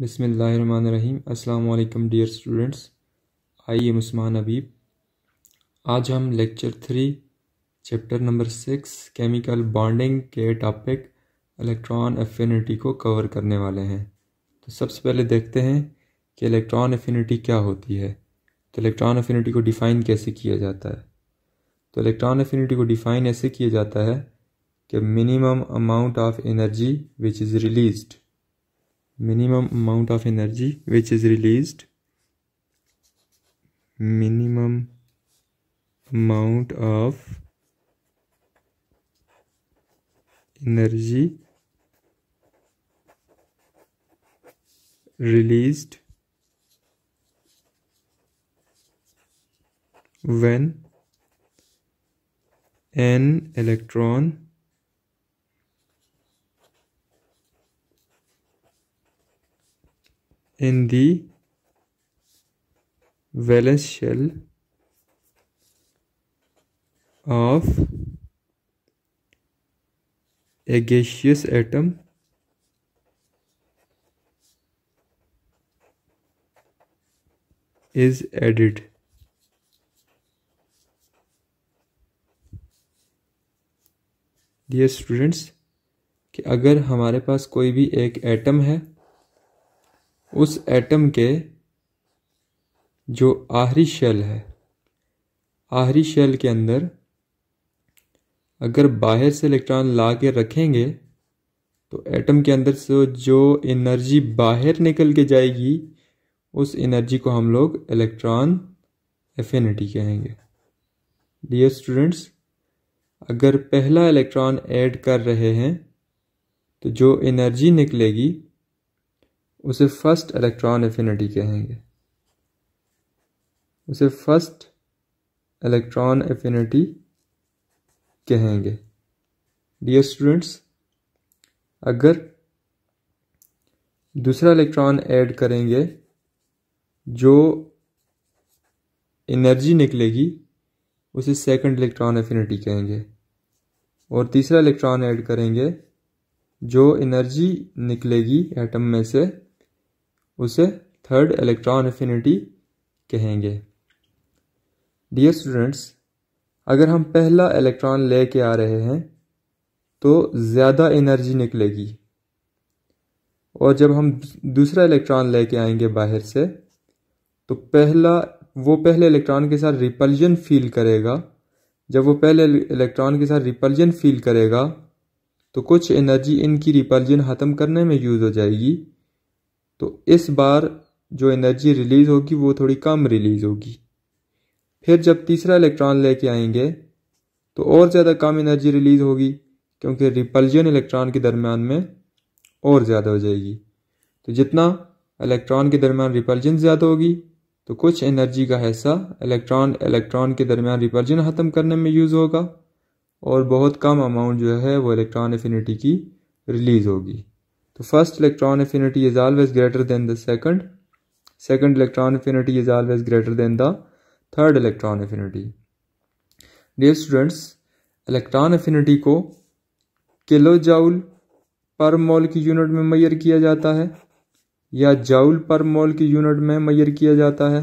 बिसमीम अल्लाम dear students आइए मुस्मान अबीब आज हम lecture three chapter number six chemical bonding के टॉपिक इलेक्ट्रॉन एफिनिटी को कवर करने वाले हैं तो सबसे पहले देखते हैं कि इलेक्ट्रॉन एफिनिटी क्या होती है तो इलेक्ट्रॉन एफिनिटी को डिफ़ाइन कैसे किया जाता है तो इलेक्ट्रॉन एफिनिटी को डिफ़ाइन ऐसे किया जाता है कि minimum amount of energy which is released minimum amount of energy which is released minimum amount of energy released when an electron in the valence shell of a gaseous atom is added dear students कि अगर हमारे पास कोई भी एक atom है उस atom के जो आहरी शेल है आहरी शेल के अंदर अगर बाहर से इलेक्ट्रॉन ला के रखेंगे तो एटम के अंदर से जो एनर्जी बाहर निकल के जाएगी उस एनर्जी को हम लोग इलेक्ट्रॉन एफिनिटी कहेंगे डियर स्टूडेंट्स अगर पहला इलेक्ट्रॉन ऐड कर रहे हैं तो जो एनर्जी निकलेगी उसे फर्स्ट इलेक्ट्रॉन एफिनिटी कहेंगे उसे फर्स्ट इलेक्ट्रॉन एफिनिटी कहेंगे डियर स्टूडेंट्स अगर दूसरा इलेक्ट्रॉन ऐड करेंगे जो एनर्जी निकलेगी उसे सेकंड इलेक्ट्रॉन एफिनिटी कहेंगे और तीसरा इलेक्ट्रॉन ऐड करेंगे जो एनर्जी निकलेगी एटम में से उसे थर्ड इलेक्ट्रॉन एफिनिटी कहेंगे डियर स्टूडेंट्स अगर हम पहला इलेक्ट्रॉन ले के आ रहे हैं तो ज़्यादा एनर्जी निकलेगी और जब हम दूसरा इलेक्ट्रॉन ले के आएंगे बाहर से तो पहला वो पहले इलेक्ट्रॉन के साथ रिपल्जन फील करेगा जब वो पहले इलेक्ट्रॉन के साथ रिपल्जन फील करेगा तो कुछ एनर्जी इनकी रिपल्जन ख़त्म करने में यूज़ हो जाएगी तो इस बार जो एनर्जी रिलीज़ होगी वो थोड़ी कम रिलीज़ होगी फिर जब तीसरा इलेक्ट्रॉन लेके आएंगे तो और ज़्यादा कम एनर्जी रिलीज़ होगी क्योंकि रिपल्जन इलेक्ट्रॉन के दरमियान में और ज़्यादा हो जाएगी तो जितना इलेक्ट्रॉन के दरमियान रिपल्जन ज़्यादा होगी तो कुछ एनर्जी का हिस्सा इलेक्ट्रॉन इलेक्ट्रॉन के दरम्यान रिपल्जन ख़त्म करने में यूज़ होगा और बहुत कम अमाउंट जो है वो इलेक्ट्रॉन एफिनिटी की रिलीज़ होगी तो first electron affinity is always greater than the second second electron affinity is always greater than the third electron affinity dear students electron affinity को किलो जाउल पर मोल की unit में मैयर किया जाता है या जाउल पर मोल की unit में मैयर किया जाता है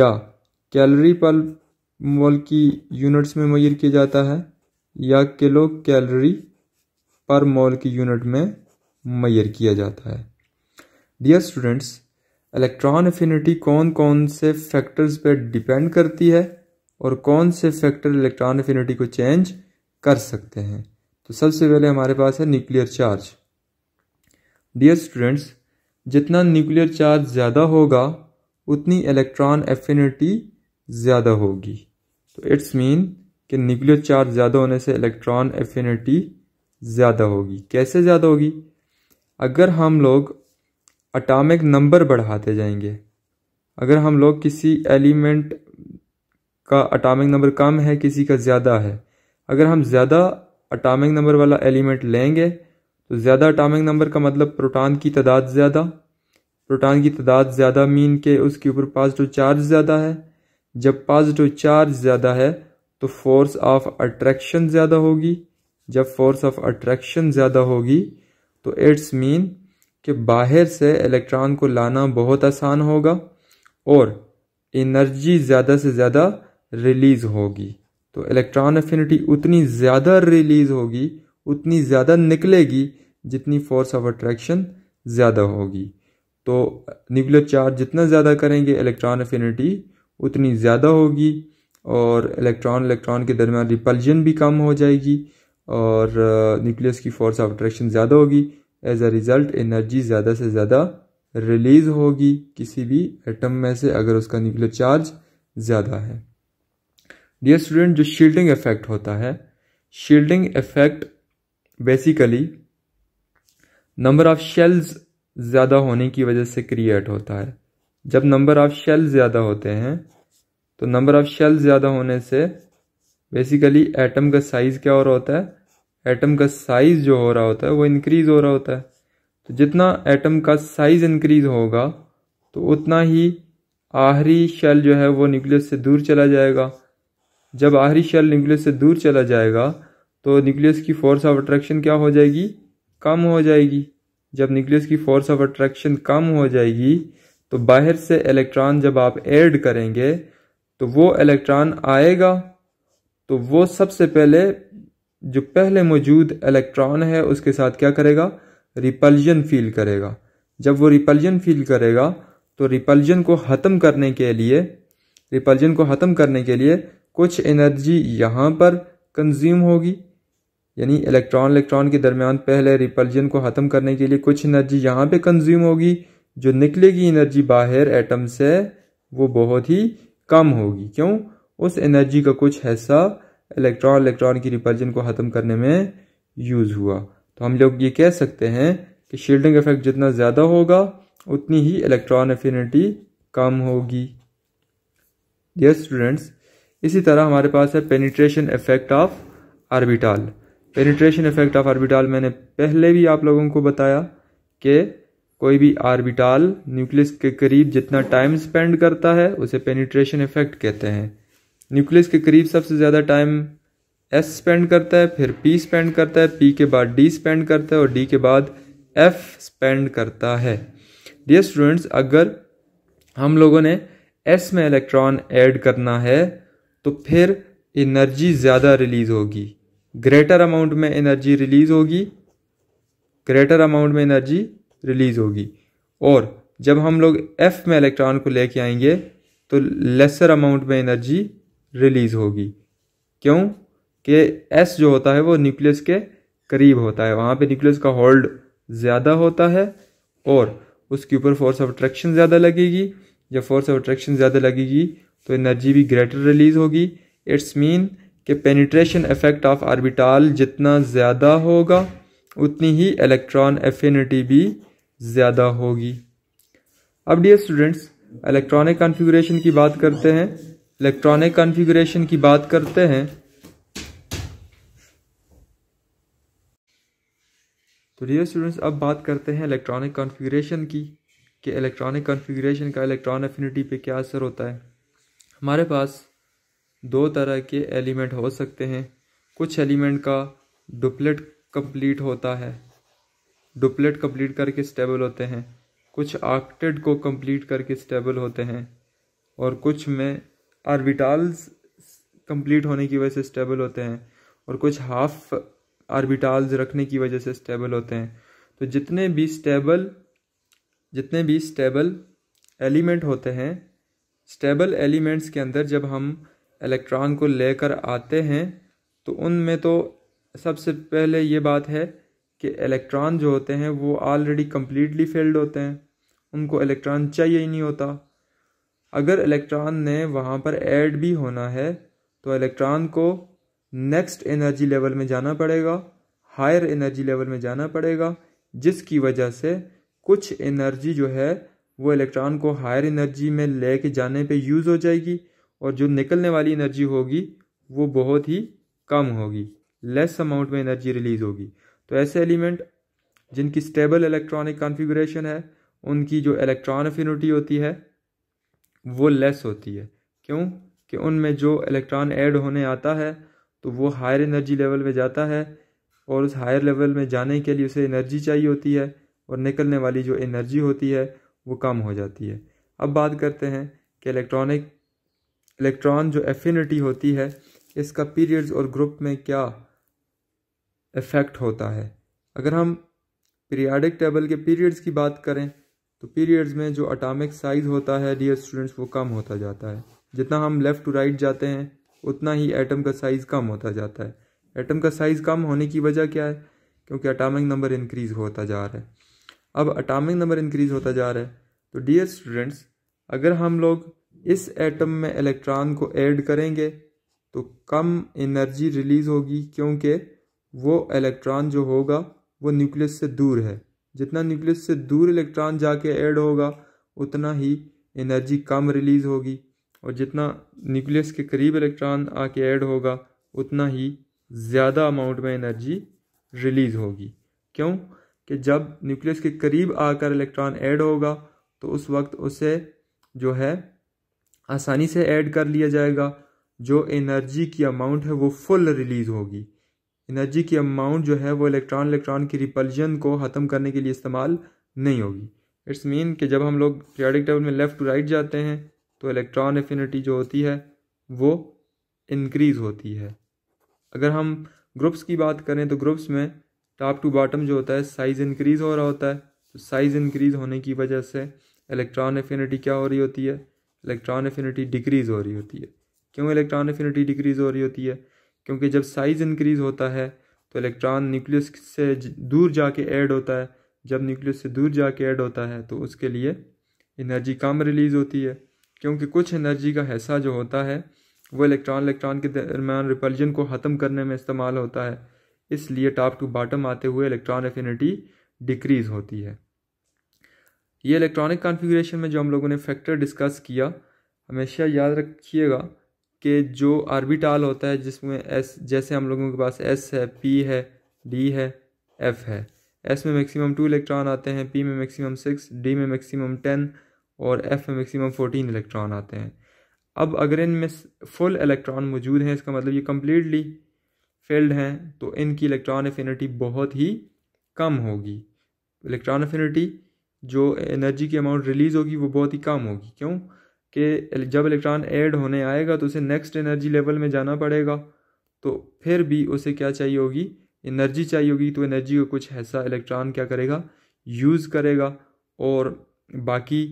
या कैलोरी पर मोल की यूनिट्स में मैयर किया जाता है या किलो कैलोरी पर मोल की यूनिट में मैयर किया जाता है डियर स्टूडेंट्स इलेक्ट्रॉन एफिनिटी कौन कौन से फैक्टर्स पर डिपेंड करती है और कौन से फैक्टर इलेक्ट्रॉन एफिनिटी को चेंज कर सकते हैं तो सबसे पहले हमारे पास है न्यूक्लियर चार्ज डियर स्टूडेंट्स जितना न्यूक्लियर चार्ज ज़्यादा होगा उतनी इलेक्ट्रॉन एफिनिटी ज़्यादा होगी तो इट्स मीन कि न्यूक्लियर चार्ज ज़्यादा होने से इलेक्ट्रॉन एफिनिटी ज़्यादा होगी कैसे ज़्यादा होगी अगर हम लोग अटामिक नंबर बढ़ाते जाएंगे अगर हम लोग किसी एलिमेंट का अटामिक नंबर कम है किसी का ज़्यादा है अगर हम ज़्यादा अटामिक नंबर वाला एलिमेंट लेंगे तो ज़्यादा अटामिक नंबर का मतलब प्रोटॉन की तादाद ज़्यादा प्रोटॉन की तादाद ज़्यादा मीन के उसके ऊपर पॉजिटिव चार्ज ज़्यादा है जब पॉजिटिव चार्ज ज़्यादा है तो फोर्स ऑफ अट्रैक्शन ज़्यादा होगी जब फोर्स ऑफ अट्रैक्शन ज़्यादा होगी तो इट्स मीन कि बाहर से इलेक्ट्रॉन को लाना बहुत आसान होगा और एनर्जी ज़्यादा से ज़्यादा रिलीज़ होगी तो इलेक्ट्रॉन एफिनिटी उतनी ज़्यादा रिलीज़ होगी उतनी ज़्यादा निकलेगी जितनी फोर्स ऑफ अट्रैक्शन ज़्यादा होगी तो न्यूक्लियर चार्ज जितना ज़्यादा करेंगे इलेक्ट्रॉन एफिनिटी उतनी ज़्यादा होगी और इलेक्ट्रॉन इलेक्ट्रॉन के दरमियान रिपल्जन भी कम हो जाएगी और न्यूक्लियस uh, की फोर्स ऑफ अट्रैक्शन ज़्यादा होगी एज अ रिज़ल्ट एनर्जी ज़्यादा से ज़्यादा रिलीज़ होगी किसी भी एटम में से अगर उसका न्यूक्लियर चार्ज ज़्यादा है डियर स्टूडेंट जो शील्डिंग इफेक्ट होता है shielding effect basically number of shells ज़्यादा होने की वजह से क्रिएट होता है जब नंबर ऑफ शेल ज़्यादा होते हैं तो नंबर ऑफ शेल्स ज़्यादा होने से बेसिकली एटम का साइज़ क्या हो रहा होता है एटम का साइज़ जो हो रहा होता है वो इंक्रीज़ हो रहा होता है तो जितना एटम का साइज़ इंक्रीज़ होगा तो उतना ही आहरी शेल जो है वो न्यूक्लियस से दूर चला जाएगा जब आहरी शेल न्यूक्लियस से दूर चला जाएगा तो न्यूक्लियस की फोर्स ऑफ अट्रैक्शन क्या हो जाएगी कम हो जाएगी जब न्यूक्लियस की फोर्स ऑफ अट्रैक्शन कम हो जाएगी तो बाहर से इलेक्ट्रॉन जब आप ऐड करेंगे तो वो इलेक्ट्रॉन आएगा तो वो सबसे पहले जो पहले मौजूद इलेक्ट्रॉन है उसके साथ क्या करेगा रिपल्जन फील करेगा जब वो रिपल्जन फील करेगा तो रिपल्जन को ख़त्म करने के लिए रिपल्जन को ख़त्म करने के लिए कुछ एनर्जी यहाँ पर कंज्यूम होगी यानी इलेक्ट्रॉन इलेक्ट्रॉन के दरमियान पहले रिपल्जन को ख़त्म करने के लिए कुछ एनर्जी यहाँ पे कंज्यूम होगी जो निकलेगी एनर्जी बाहर एटम से वो बहुत ही कम होगी क्यों उस एनर्जी का कुछ हिस्सा इलेक्ट्रॉन इलेक्ट्रॉन की रिपल्जन को ख़त्म करने में यूज़ हुआ तो हम लोग ये कह सकते हैं कि शील्डिंग इफेक्ट जितना ज़्यादा होगा उतनी ही इलेक्ट्रॉन एफिनिटी कम होगी डियर स्टूडेंट्स इसी तरह हमारे पास है penetration effect of orbital penetration effect of orbital मैंने पहले भी आप लोगों को बताया कि कोई भी आर्बिटाल न्यूक्लियस के करीब जितना टाइम स्पेंड करता है उसे पेनिट्रेशन इफेक्ट कहते हैं न्यूक्लियस के करीब सबसे ज़्यादा टाइम एस स्पेंड करता है फिर पी स्पेंड करता है पी के बाद डी स्पेंड करता है और डी के बाद एफ स्पेंड करता है डियर स्टूडेंट्स अगर हम लोगों ने एस में इलेक्ट्रॉन ऐड करना है तो फिर एनर्जी ज़्यादा रिलीज़ होगी ग्रेटर अमाउंट में एनर्जी रिलीज़ होगी ग्रेटर अमाउंट में एनर्जी रिलीज़ होगी और जब हम लोग एफ में इलेक्ट्रॉन को लेके आएंगे तो लेसर अमाउंट में एनर्जी रिलीज़ होगी क्यों कि एस जो होता है वो न्यूक्लियस के करीब होता है वहाँ पे न्यूक्लियस का होल्ड ज़्यादा होता है और उसके ऊपर फोर्स ऑफ अट्रैक्शन ज़्यादा लगेगी जब फोर्स ऑफ अट्रैक्शन ज़्यादा लगेगी तो एनर्जी भी ग्रेटर रिलीज़ होगी इट्स मीन कि पेनिट्रेशन इफेक्ट ऑफ आर्बिटाल जितना ज़्यादा होगा उतनी ही इलेक्ट्रॉन एफिनिटी भी ज़्यादा होगी अब डियर स्टूडेंट्स इलेक्ट्रॉनिक कॉन्फ़िगरेशन की बात करते हैं इलेक्ट्रॉनिक कॉन्फ़िगरेशन की बात करते हैं तो डियर स्टूडेंट्स अब बात करते हैं इलेक्ट्रॉनिक कॉन्फ़िगरेशन की कि इलेक्ट्रॉनिक कॉन्फ़िगरेशन का इलेक्ट्रॉन एफिनिटी पे क्या असर होता है हमारे पास दो तरह के एलिमेंट हो सकते हैं कुछ एलिमेंट का डुप्लेट कंप्लीट होता है डुप्लेट कंप्लीट करके स्टेबल होते हैं कुछ आक्टेड को कंप्लीट करके स्टेबल होते हैं और कुछ में आर्बिटाल्स कंप्लीट होने की वजह से स्टेबल होते हैं और कुछ हाफ आर्बिटाल्स रखने की वजह से स्टेबल होते हैं तो जितने भी स्टेबल जितने भी स्टेबल एलिमेंट होते हैं स्टेबल एलिमेंट्स के अंदर जब हम इलेक्ट्रॉन को लेकर आते हैं तो उनमें तो सबसे पहले ये बात है कि इलेक्ट्रॉन जो होते हैं वो ऑलरेडी कम्प्लीटली फेल्ड होते हैं उनको इलेक्ट्रॉन चाहिए ही नहीं होता अगर इलेक्ट्रॉन ने वहाँ पर ऐड भी होना है तो इलेक्ट्रॉन को नेक्स्ट एनर्जी लेवल में जाना पड़ेगा हायर एनर्जी लेवल में जाना पड़ेगा जिसकी वजह से कुछ एनर्जी जो है वो इलेक्ट्रॉन को हायर एनर्जी में ले कर जाने पे यूज़ हो जाएगी और जो निकलने वाली एनर्जी होगी वो बहुत ही कम होगी लेस अमाउंट में एनर्जी रिलीज़ होगी तो ऐसे एलिमेंट जिनकी स्टेबल इलेक्ट्रॉनिक कॉन्फ़िगरेशन है उनकी जो इलेक्ट्रॉन अफिनिटी होती है वो लेस होती है क्यों कि उनमें जो इलेक्ट्रॉन ऐड होने आता है तो वो हायर एनर्जी लेवल में जाता है और उस हायर लेवल में जाने के लिए उसे एनर्जी चाहिए होती है और निकलने वाली जो एनर्जी होती है वो कम हो जाती है अब बात करते हैं कि इलेक्ट्रॉनिक इलेक्ट्रॉन जो एफिनिटी होती है इसका पीरियड्स और ग्रुप में क्या इफ़ेक्ट होता है अगर हम पीरियाडिक टेबल के पीरियड्स की बात करें तो पीरियड्स में जो अटामिक साइज़ होता है डियर स्टूडेंट्स वो कम होता जाता है जितना हम लेफ़्ट टू राइट जाते हैं उतना ही एटम का साइज़ कम होता जाता है एटम का साइज़ कम होने की वजह क्या है क्योंकि अटामिक नंबर इंक्रीज़ होता जा रहा है अब अटामिक नंबर इंक्रीज़ होता जा रहा है तो डियर स्टूडेंट्स अगर हम लोग इस एटम में इलेक्ट्रॉन को ऐड करेंगे तो कम एनर्जी रिलीज़ होगी क्योंकि वो इलेक्ट्रॉन जो होगा वो न्यूक्लियस से दूर है जितना न्यूक्लियस से दूर इलेक्ट्रॉन जाके ऐड होगा उतना ही एनर्जी कम रिलीज़ होगी और जितना न्यूक्लियस के करीब इलेक्ट्रॉन आके ऐड होगा उतना ही ज़्यादा अमाउंट में एनर्जी रिलीज़ होगी क्यों कि जब न्यूक्लियस के करीब आकर इलेक्ट्रॉन ऐड होगा तो उस वक्त उसे जो है आसानी से ऐड कर लिया जाएगा जो एनर्जी की अमाउंट है वो फुल रिलीज़ होगी एनर्जी की अमाउंट जो है वो इलेक्ट्रॉन इलेक्ट्रॉन की रिपल्जन को ख़त्म करने के लिए इस्तेमाल नहीं होगी इट्स मीन कि जब हम लोग पीरियडिक टेबल में लेफ़्ट टू राइट जाते हैं तो इलेक्ट्रॉन एफिनिटी जो होती है वो इनक्रीज़ होती है अगर हम ग्रुप्स की बात करें तो ग्रुप्स में टॉप टू बॉटम जो होता है साइज़ इंक्रीज़ हो रहा होता है तो साइज़ इंक्रीज़ होने की वजह से इलेक्ट्रॉन एफिनिटी क्या हो रही होती है इलेक्ट्रॉन एफिनिटी डिक्रीज़ हो रही होती है क्यों इलेक्ट्रॉन एफिनिटी डिक्रीज़ हो रही होती है क्योंकि जब साइज़ इंक्रीज़ होता है तो इलेक्ट्रॉन न्यूक्लियस से दूर जाके ऐड होता है जब न्यूक्लियस से दूर जाके ऐड होता है तो उसके लिए एनर्जी कम रिलीज़ होती है क्योंकि कुछ एनर्जी का हिस्सा जो होता है वो इलेक्ट्रॉन इलेक्ट्रॉन के दरमियान रिपल्जन को ख़त्म करने में इस्तेमाल होता है इसलिए टॉप टू बॉटम आते हुए इलेक्ट्रॉन एफिनिटी डिक्रीज़ होती है ये इलेक्ट्रॉनिक कॉन्फ़िगरेशन में जो हम लोगों ने फैक्टर डिस्कस किया हमेशा याद रखिएगा के जो आर्बिटाल होता है जिसमें एस जैसे हम लोगों के पास एस है पी है डी है एफ है एस में मैक्सिमम टू इलेक्ट्रॉन आते हैं पी में मैक्सिमम सिक्स डी में मैक्सिमम टेन और एफ में मैक्सिमम फोर्टीन इलेक्ट्रॉन आते हैं अब अगर इनमें फुल इलेक्ट्रॉन मौजूद हैं इसका मतलब ये कम्प्लीटली फिल्ड हैं तो इनकी इलेक्ट्रॉन एफिनिटी बहुत ही कम होगी इलेक्ट्रॉन एफिनिटी जो एनर्जी की अमाउंट रिलीज़ होगी वो बहुत ही कम होगी क्यों कि जब इलेक्ट्रॉन ऐड होने आएगा तो उसे नेक्स्ट एनर्जी लेवल में जाना पड़ेगा तो फिर भी उसे क्या चाहिए होगी एनर्जी चाहिए होगी तो एनर्जी को कुछ ऐसा इलेक्ट्रॉन क्या करेगा यूज़ करेगा और बाकी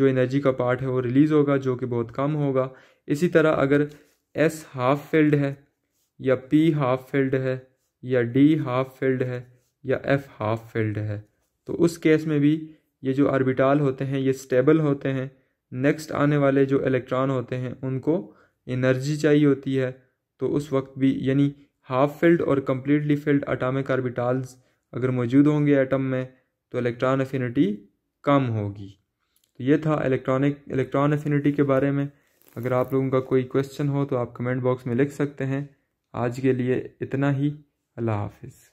जो एनर्जी का पार्ट है वो रिलीज़ होगा जो कि बहुत कम होगा इसी तरह अगर एस हाफ फील्ड है या पी हाफ फील्ड है या डी हाफ फील्ड है या एफ हाफ फील्ड है तो उस केस में भी ये जो आर्बिटाल होते हैं ये स्टेबल होते हैं नेक्स्ट आने वाले जो इलेक्ट्रॉन होते हैं उनको एनर्जी चाहिए होती है तो उस वक्त भी यानी हाफ फिल्ड और कम्प्लीटली फिल्ड अटामिक आर्बिटाल्स अगर मौजूद होंगे एटम में तो इलेक्ट्रॉन एफिनिटी कम होगी तो ये था इलेक्ट्रॉनिक इलेक्ट्रॉन एफिनिटी के बारे में अगर आप लोगों का कोई क्वेश्चन हो तो आप कमेंट बॉक्स में लिख सकते हैं आज के लिए इतना ही अल्लाह हाफिज़